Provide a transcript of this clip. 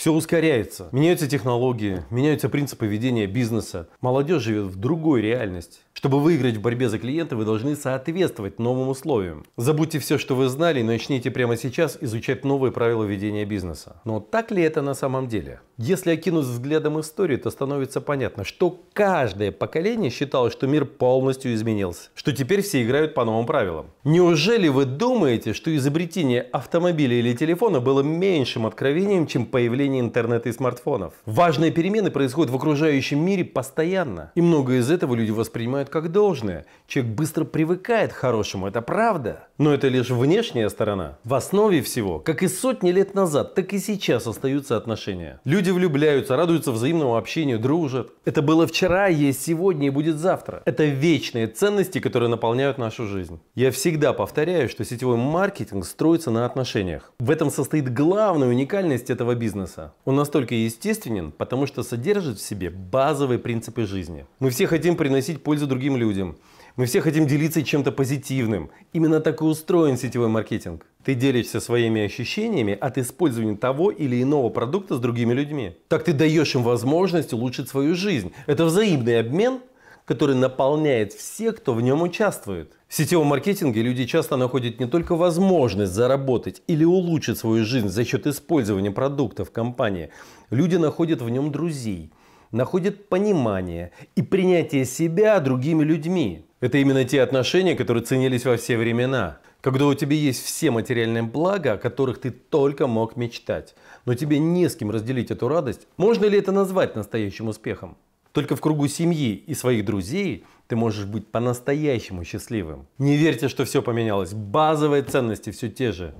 Все ускоряется, меняются технологии, меняются принципы ведения бизнеса. Молодежь живет в другой реальности. Чтобы выиграть в борьбе за клиента, вы должны соответствовать новым условиям. Забудьте все, что вы знали, и начните прямо сейчас изучать новые правила ведения бизнеса. Но так ли это на самом деле? Если окинуть взглядом историю, то становится понятно, что каждое поколение считало, что мир полностью изменился, что теперь все играют по новым правилам. Неужели вы думаете, что изобретение автомобиля или телефона было меньшим откровением, чем появление интернета и смартфонов? Важные перемены происходят в окружающем мире постоянно, и многое из этого люди воспринимают как должное. Человек быстро привыкает к хорошему, это правда. Но это лишь внешняя сторона. В основе всего, как и сотни лет назад, так и сейчас остаются отношения. Люди влюбляются, радуются взаимному общению, дружат. Это было вчера, есть сегодня и будет завтра. Это вечные ценности, которые наполняют нашу жизнь. Я всегда повторяю, что сетевой маркетинг строится на отношениях. В этом состоит главная уникальность этого бизнеса. Он настолько естественен, потому что содержит в себе базовые принципы жизни. Мы все хотим приносить пользу другим людям. Мы все хотим делиться чем-то позитивным. Именно так и устроен сетевой маркетинг. Ты делишься своими ощущениями от использования того или иного продукта с другими людьми. Так ты даешь им возможность улучшить свою жизнь. Это взаимный обмен, который наполняет всех, кто в нем участвует. В сетевом маркетинге люди часто находят не только возможность заработать или улучшить свою жизнь за счет использования продуктов компании, люди находят в нем друзей, находят понимание и принятие себя другими людьми. Это именно те отношения, которые ценились во все времена. Когда у тебя есть все материальные блага, о которых ты только мог мечтать, но тебе не с кем разделить эту радость, можно ли это назвать настоящим успехом? Только в кругу семьи и своих друзей ты можешь быть по-настоящему счастливым. Не верьте, что все поменялось. Базовые ценности все те же.